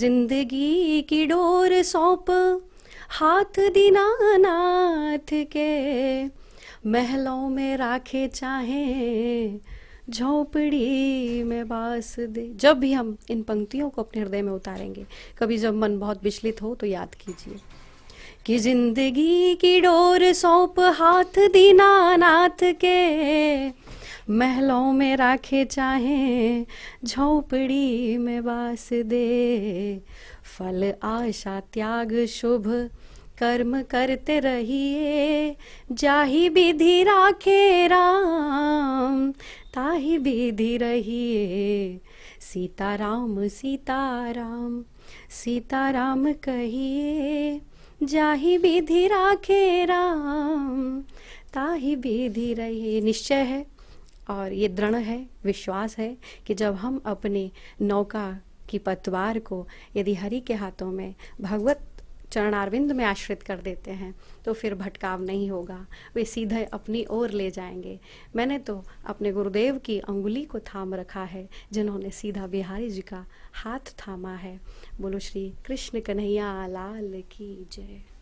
जिंदगी की डोर सौंप हाथ दीनानाथ के महलों में राखे चाहे झोपड़ी में बास दे जब भी हम इन पंक्तियों को अपने हृदय में उतारेंगे कभी जब मन बहुत विचलित हो तो याद कीजिए कि जिंदगी की डोर सौंप हाथ दीनानाथ के महलों में राखे चाहे झोपड़ी में वास दे फल आशा त्याग शुभ कर्म करते रहिए जाही विधि राखे राम ताही विधि रहिए सीताराम सीताराम सीताराम कहिए जाहि विधि राखे राम ताही विधि रहिए निश्चय है और ये दृढ़ है विश्वास है कि जब हम अपने नौका की पतवार को यदि हरि के हाथों में भगवत चरणारविंद में आश्रित कर देते हैं तो फिर भटकाव नहीं होगा वे सीधे अपनी ओर ले जाएंगे मैंने तो अपने गुरुदेव की अंगुली को थाम रखा है जिन्होंने सीधा बिहारी जी का हाथ थामा है बोलो श्री कृष्ण कन्हैया लाल की जय